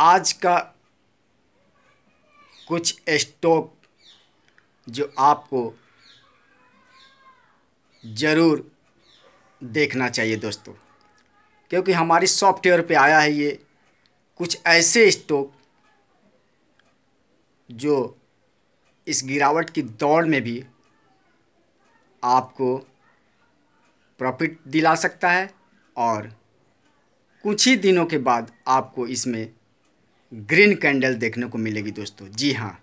आज का कुछ स्टॉक जो आपको ज़रूर देखना चाहिए दोस्तों क्योंकि हमारी सॉफ्टवेयर पे आया है ये कुछ ऐसे स्टॉक जो इस गिरावट की दौड़ में भी आपको प्रॉफिट दिला सकता है और कुछ ही दिनों के बाद आपको इसमें ग्रीन कैंडल देखने को मिलेगी दोस्तों जी हाँ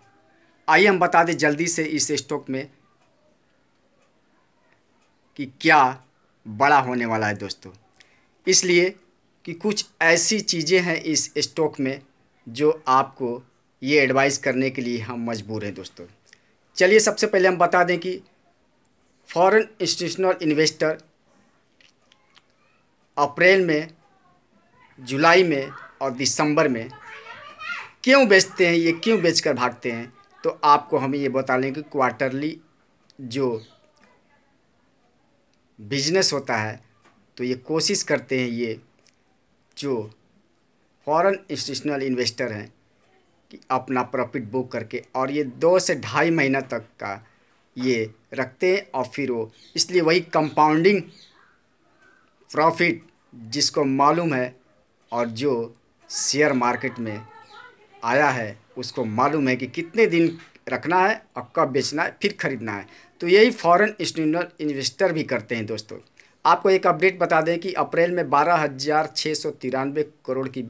आइए हम बता दें जल्दी से इस स्टॉक में कि क्या बड़ा होने वाला है दोस्तों इसलिए कि कुछ ऐसी चीज़ें हैं इस स्टॉक में जो आपको ये एडवाइस करने के लिए हम मजबूर हैं दोस्तों चलिए सबसे पहले हम बता दें कि फॉरेन इंस्टीट्यूशनल इन्वेस्टर अप्रैल में जुलाई में और दिसंबर में क्यों बेचते हैं ये क्यों बेच कर भागते हैं तो आपको हमें ये बता लें कि क्वार्टरली जो बिजनेस होता है तो ये कोशिश करते हैं ये जो फॉरेन इंस्टीट्यूशनल इन्वेस्टर हैं कि अपना प्रॉफिट बुक करके और ये दो से ढाई महीना तक का ये रखते हैं और फिर वो इसलिए वही कंपाउंडिंग प्रॉफिट जिसको मालूम है और जो शेयर मार्केट में आया है उसको मालूम है कि कितने दिन रखना है और कब बेचना है फिर खरीदना है तो यही फॉरेन इंस्टीट्यूशनल इन्वेस्टर भी करते हैं दोस्तों आपको एक अपडेट बता दें कि अप्रैल में बारह हज़ार छः सौ तिरानवे करोड़ की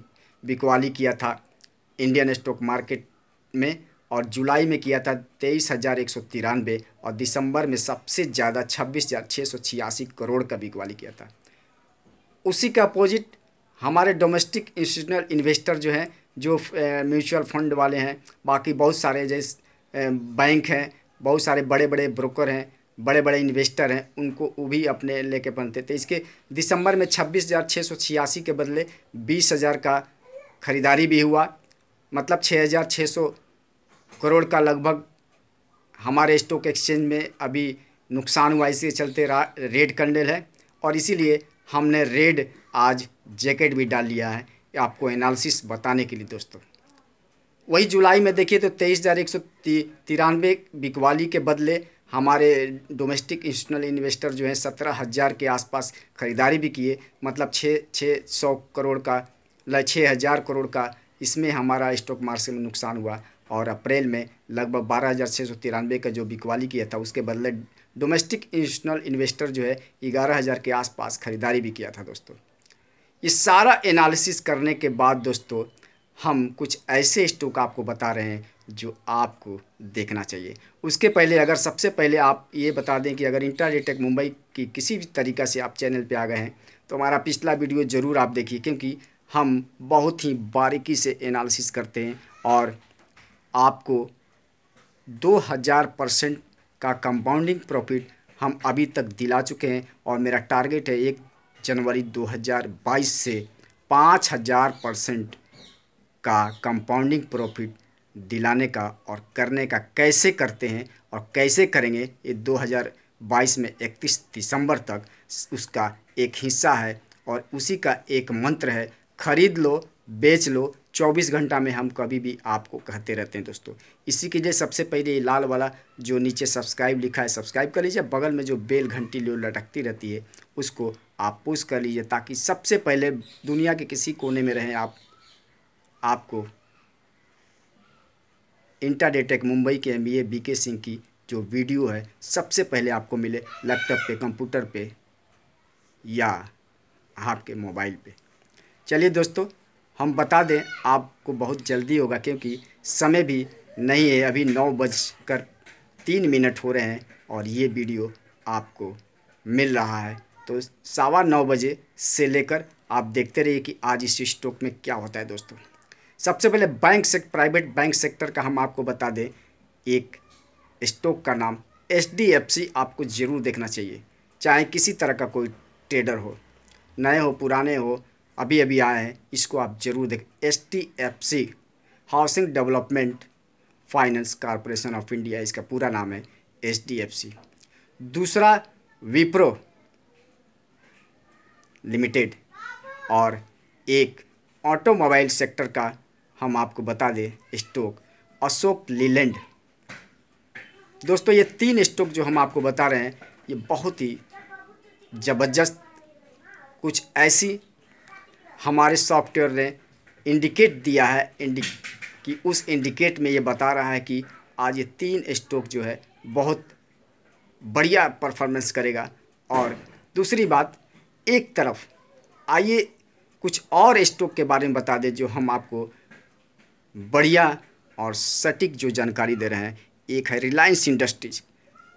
बिकवाली किया था इंडियन स्टॉक मार्केट में और जुलाई में किया था तेईस हज़ार एक सौ तिरानवे और दिसंबर में सबसे ज़्यादा छब्बीस हज़ार छः सौ छियासी करोड़ का बिकवाली किया था उसी के अपोजिट हमारे डोमेस्टिक इंस्टीट्यूशनल इन्वेस्टर जो हैं जो म्यूचुअल फंड वाले हैं बाकी बहुत सारे जैसे बैंक हैं बहुत सारे बड़े बड़े ब्रोकर हैं बड़े बड़े इन्वेस्टर हैं उनको वो भी अपने लेके बनते थे इसके दिसंबर में छब्बीस हज़ार छः सौ छियासी के बदले बीस हज़ार का ख़रीदारी भी हुआ मतलब छः हज़ार छः सौ करोड़ का लगभग हमारे स्टॉक एक्सचेंज में अभी नुकसान हुआ इसके चलते रेड कंडल है और इसीलिए हमने रेड आज जैकेट भी डाल लिया है आपको एनालिसिस बताने के लिए दोस्तों वही जुलाई में देखिए तो तेईस हज़ार एक सौ तिरानवे बिकवाली के बदले हमारे डोमेस्टिक इंस्टीट्यूशनल इन्वेस्टर जो हैं सत्रह हज़ार के आसपास ख़रीदारी भी किए मतलब छः छः सौ करोड़ का छः हज़ार करोड़ का इसमें हमारा स्टॉक मार्केट में नुकसान हुआ और अप्रैल में लगभग बारह हज़ार छः सौ तिरानवे का जो बिकवाली किया था उसके बदले डोमेस्टिक इंस्टीट्यूशनल इन्वेस्टर जो है ग्यारह हज़ार के आसपास ख़रीदारी भी किया था दोस्तों ये सारा एनालिसिस करने के बाद दोस्तों हम कुछ ऐसे स्टॉक आपको बता रहे हैं जो आपको देखना चाहिए उसके पहले अगर सबसे पहले आप ये बता दें कि अगर इंटरडेटेक मुंबई की किसी भी तरीका से आप चैनल पे आ गए हैं तो हमारा पिछला वीडियो ज़रूर आप देखिए क्योंकि हम बहुत ही बारीकी से एनालिसिस करते हैं और आपको 2000 परसेंट का कंपाउंडिंग प्रॉफिट हम अभी तक दिला चुके हैं और मेरा टारगेट है एक जनवरी 2022 से 5000 परसेंट का कंपाउंडिंग प्रॉफिट दिलाने का और करने का कैसे करते हैं और कैसे करेंगे ये 2022 में 31 दिसंबर तक उसका एक हिस्सा है और उसी का एक मंत्र है खरीद लो बेच लो 24 घंटा में हम कभी भी आपको कहते रहते हैं दोस्तों इसी के लिए सबसे पहले ये लाल वाला जो नीचे सब्सक्राइब लिखा है सब्सक्राइब कर लीजिए बगल में जो बेल घंटी लो लटकती रहती है उसको आप पुश कर लीजिए ताकि सबसे पहले दुनिया के किसी कोने में रहें आप आपको इंटरडेटेक मुंबई के एम बी के सिंह की जो वीडियो है सबसे पहले आपको मिले लैपटॉप पे कंप्यूटर पे या आपके मोबाइल पे चलिए दोस्तों हम बता दें आपको बहुत जल्दी होगा क्योंकि समय भी नहीं है अभी नौ बज कर तीन मिनट हो रहे हैं और ये वीडियो आपको मिल रहा है तो सवा नौ बजे से लेकर आप देखते रहिए कि आज इस स्टॉक में क्या होता है दोस्तों सबसे पहले बैंक से प्राइवेट बैंक सेक्टर का हम आपको बता दें एक स्टॉक का नाम एच आपको ज़रूर देखना चाहिए चाहे किसी तरह का कोई ट्रेडर हो नए हो पुराने हो अभी अभी आए हैं इसको आप जरूर देखें S T F C housing development finance corporation of India इसका पूरा नाम है एच डी एफ सी दूसरा विप्रो लिमिटेड और एक ऑटोमोबाइल सेक्टर का हम आपको बता दें स्टॉक अशोक लीलैंड दोस्तों ये तीन स्टॉक जो हम आपको बता रहे हैं ये बहुत ही ज़बरदस्त कुछ ऐसी हमारे सॉफ्टवेयर ने इंडिकेट दिया है इंडिक कि उस इंडिकेट में ये बता रहा है कि आज ये तीन स्टॉक जो है बहुत बढ़िया परफॉर्मेंस करेगा और दूसरी बात एक तरफ आइए कुछ और स्टॉक के बारे में बता दें जो हम आपको बढ़िया और सटीक जो जानकारी दे रहे हैं एक है रिलायंस इंडस्ट्रीज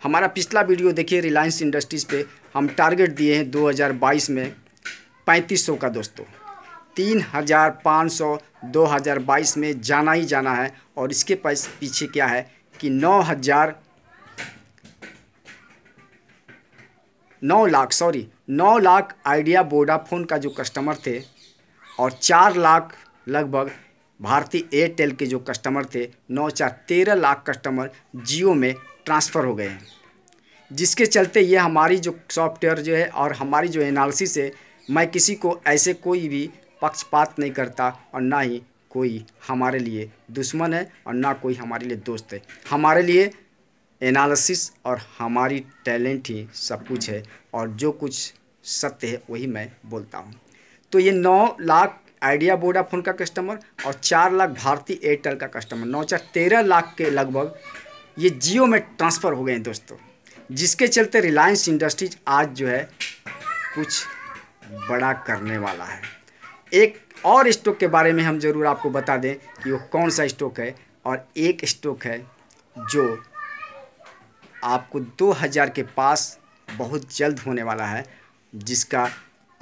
हमारा पिछला वीडियो देखिए रिलायंस इंडस्ट्रीज़ पे हम टारगेट दिए हैं 2022 में 3500 का दोस्तों तीन हज़ार पाँच सौ दो हज़ार बाईस में जाना ही जाना है और इसके पास पीछे क्या है कि नौ हज़ार नौ लाख सॉरी नौ लाख आइडिया वोडाफोन का जो कस्टमर थे और चार लाख लगभग भारतीय एयरटेल के जो कस्टमर थे नौ चार तेरह लाख कस्टमर जियो में ट्रांसफ़र हो गए हैं जिसके चलते ये हमारी जो सॉफ्टवेयर जो है और हमारी जो एनालिसिस है मैं किसी को ऐसे कोई भी पक्षपात नहीं करता और ना ही कोई हमारे लिए दुश्मन है और ना कोई हमारे लिए दोस्त है हमारे लिए एनालिसिस और हमारी टैलेंट ही सब कुछ है और जो कुछ सत्य है वही मैं बोलता हूँ तो ये नौ लाख आइडिया वोडाफोन का कस्टमर और चार लाख भारतीय एयरटेल का कस्टमर नौ चार तेरह लाख के लगभग ये जियो में ट्रांसफ़र हो गए हैं दोस्तों जिसके चलते रिलायंस इंडस्ट्रीज आज जो है कुछ बड़ा करने वाला है एक और स्टॉक के बारे में हम ज़रूर आपको बता दें कि वो कौन सा स्टॉक है और एक स्टॉक है जो आपको 2000 के पास बहुत जल्द होने वाला है जिसका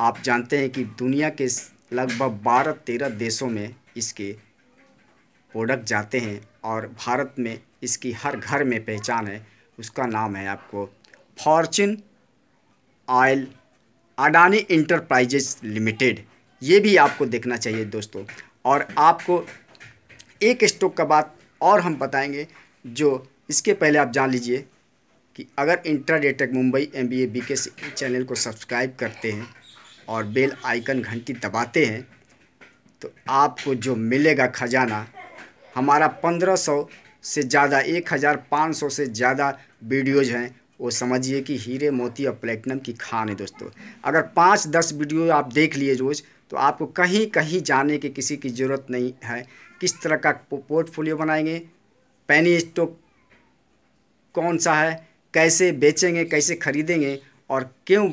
आप जानते हैं कि दुनिया के लगभग बारह तेरह देशों में इसके प्रोडक्ट जाते हैं और भारत में इसकी हर घर में पहचान है उसका नाम है आपको Fortune oil Adani enterprises limited ये भी आपको देखना चाहिए दोस्तों और आपको एक स्टॉक का बात और हम बताएंगे जो इसके पहले आप जान लीजिए कि अगर intraday Mumbai M B A B के चैनल को सब्सक्राइब करते हैं और बेल आइकन घंटी दबाते हैं तो आपको जो मिलेगा ख़जाना हमारा पंद्रह सौ से ज़्यादा एक हज़ार पाँच सौ से ज़्यादा वीडियोज़ हैं वो समझिए कि हीरे मोती और प्लेटिनम की खान है दोस्तों अगर पाँच दस वीडियो आप देख लिए रोज़ तो आपको कहीं कहीं जाने की किसी की ज़रूरत नहीं है किस तरह का पोर्टफोलियो बनाएंगे पैनी स्टॉक कौन सा है कैसे बेचेंगे कैसे खरीदेंगे और क्यों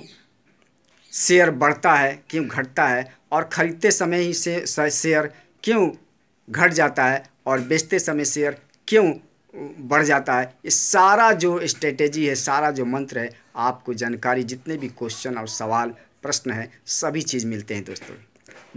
शेयर बढ़ता है क्यों घटता है और ख़रीदते समय ही से, शेयर क्यों घट जाता है और बेचते समय शेयर क्यों बढ़ जाता है ये सारा जो स्ट्रेटेजी है सारा जो मंत्र है आपको जानकारी जितने भी क्वेश्चन और सवाल प्रश्न है सभी चीज़ मिलते हैं दोस्तों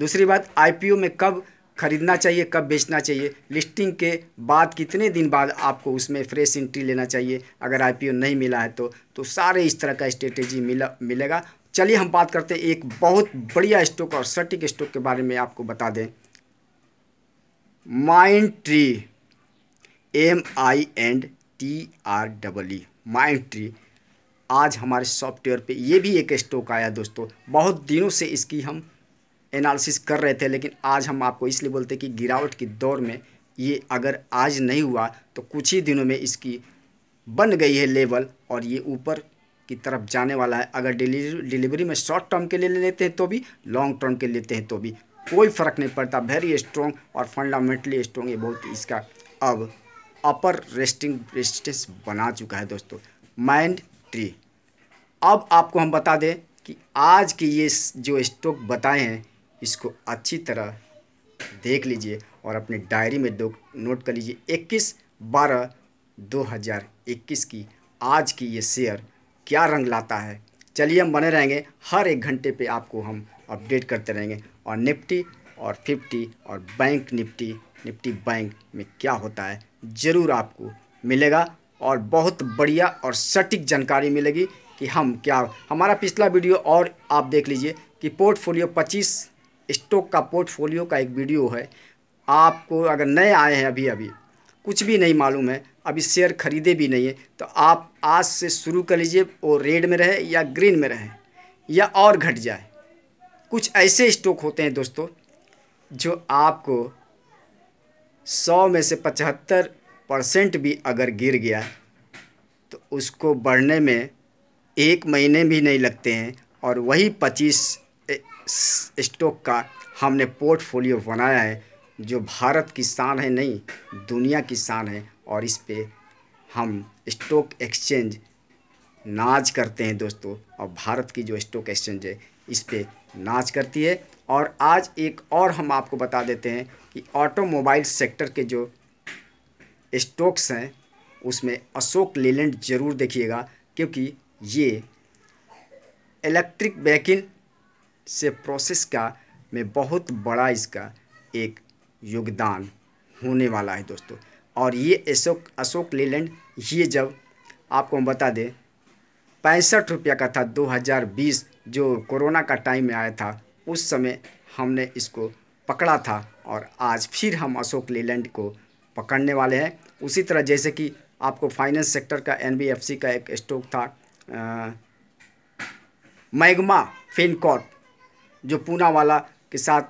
दूसरी बात आईपीओ में कब खरीदना चाहिए कब बेचना चाहिए लिस्टिंग के बाद कितने दिन बाद आपको उसमें फ्रेश एंट्री लेना चाहिए अगर आईपीओ नहीं मिला है तो तो सारे इस तरह का स्ट्रेटेजी मिला मिलेगा चलिए हम बात करते हैं एक बहुत बढ़िया स्टॉक और सटीक स्टॉक के बारे में आपको बता दें Mindtree M I and T R double E Mindtree आज हमारे सॉफ्टवेयर पे ये भी एक स्टॉक आया दोस्तों बहुत दिनों से इसकी हम एनालिसिस कर रहे थे लेकिन आज हम आपको इसलिए बोलते कि गिरावट के दौर में ये अगर आज नहीं हुआ तो कुछ ही दिनों में इसकी बन गई है लेवल और ये ऊपर की तरफ जाने वाला है अगर डिलीवरी डिलीवरी में शॉर्ट टर्म के लिए ले लेते हैं तो भी लॉन्ग टर्म के लेते हैं तो भी कोई फ़र्क नहीं पड़ता वेरी स्ट्रॉन्ग और फंडामेंटली स्ट्रॉन्ग ये बहुत इसका अब अपर रेस्टिंग रेस्टेंस बना चुका है दोस्तों माइंड ट्री अब आपको हम बता दें कि आज के ये जो स्टॉक बताए हैं इसको अच्छी तरह देख लीजिए और अपनी डायरी में नोट कर लीजिए 21 बारह 2021 की आज की ये शेयर क्या रंग लाता है चलिए हम बने रहेंगे हर एक घंटे पे आपको हम अपडेट करते रहेंगे और निफ्टी और फिफ्टी और बैंक निफ्टी निफ्टी बैंक में क्या होता है ज़रूर आपको मिलेगा और बहुत बढ़िया और सटीक जानकारी मिलेगी कि हम क्या हमारा पिछला वीडियो और आप देख लीजिए कि पोर्टफोलियो 25 स्टॉक का पोर्टफोलियो का एक वीडियो है आपको अगर नए आए हैं अभी अभी कुछ भी नहीं मालूम है अभी शेयर खरीदे भी नहीं है तो आप आज से शुरू कर लीजिए वो रेड में रहे या ग्रीन में रहे या और घट जाए कुछ ऐसे स्टॉक होते हैं दोस्तों जो आपको सौ में से पचहत्तर परसेंट भी अगर गिर गया तो उसको बढ़ने में एक महीने भी नहीं लगते हैं और वही पच्चीस स्टॉक का हमने पोर्टफोलियो बनाया है जो भारत की शान है नहीं दुनिया की शान है और इस पे हम स्टॉक एक्सचेंज नाच करते हैं दोस्तों और भारत की जो स्टॉक एक्सचेंज है इस पे नाच करती है और आज एक और हम आपको बता देते हैं कि ऑटोमोबाइल सेक्टर के जो स्टॉक्स हैं उसमें अशोक लेलैंड जरूर देखिएगा क्योंकि ये इलेक्ट्रिक बैकिल से प्रोसेस का में बहुत बड़ा इसका एक योगदान होने वाला है दोस्तों और ये अशोक अशोक लेलैंड ये जब आपको हम बता दें पैंसठ रुपया का था 2020 जो कोरोना का टाइम में आया था उस समय हमने इसको पकड़ा था और आज फिर हम अशोक लेलैंड को पकड़ने वाले हैं उसी तरह जैसे कि आपको फाइनेंस सेक्टर का एनबीएफसी का एक स्टॉक था मैगमा फिनकॉर्प जो पूना वाला के साथ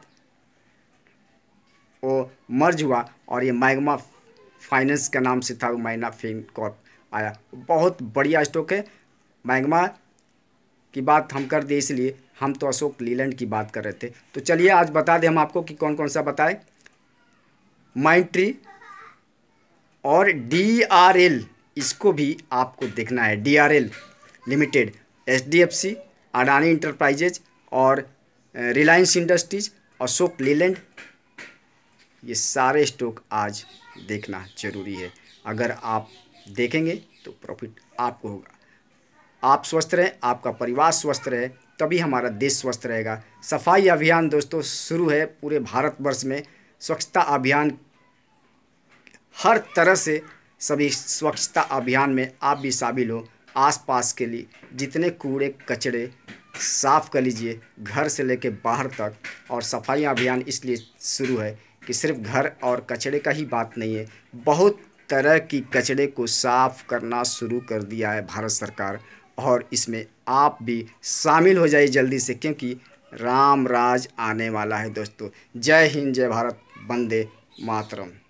वो मर्ज हुआ और ये मैगमा फाइनेंस के नाम से था मैगना फिनकॉर्प आया बहुत बढ़िया स्टॉक है मैगमा की बात हम कर दिए इसलिए हम तो अशोक लीलैंड की बात कर रहे थे तो चलिए आज बता दें हम आपको कि कौन कौन सा बताए माइंड ट्री और डी इसको भी आपको देखना है D limited H Adani enterprises और रिलायंस इंडस्ट्रीज अशोक लीलैंड ये सारे स्टॉक आज देखना जरूरी है अगर आप देखेंगे तो प्रॉफिट आपको होगा आप स्वस्थ रहें आपका परिवार स्वस्थ रहे तभी हमारा देश स्वस्थ रहेगा सफाई अभियान दोस्तों शुरू है पूरे भारतवर्ष में स्वच्छता अभियान हर तरह से सभी स्वच्छता अभियान में आप भी शामिल हो आसपास के लिए जितने कूड़े कचड़े साफ़ कर लीजिए घर से लेकर बाहर तक और सफाई अभियान इसलिए शुरू है कि सिर्फ घर और कचड़े का ही बात नहीं है बहुत तरह की कचड़े को साफ़ करना शुरू कर दिया है भारत सरकार और इसमें आप भी शामिल हो जाइए जल्दी से क्योंकि राम राज आने वाला है दोस्तों जय हिंद जय भारत बंदे मातरम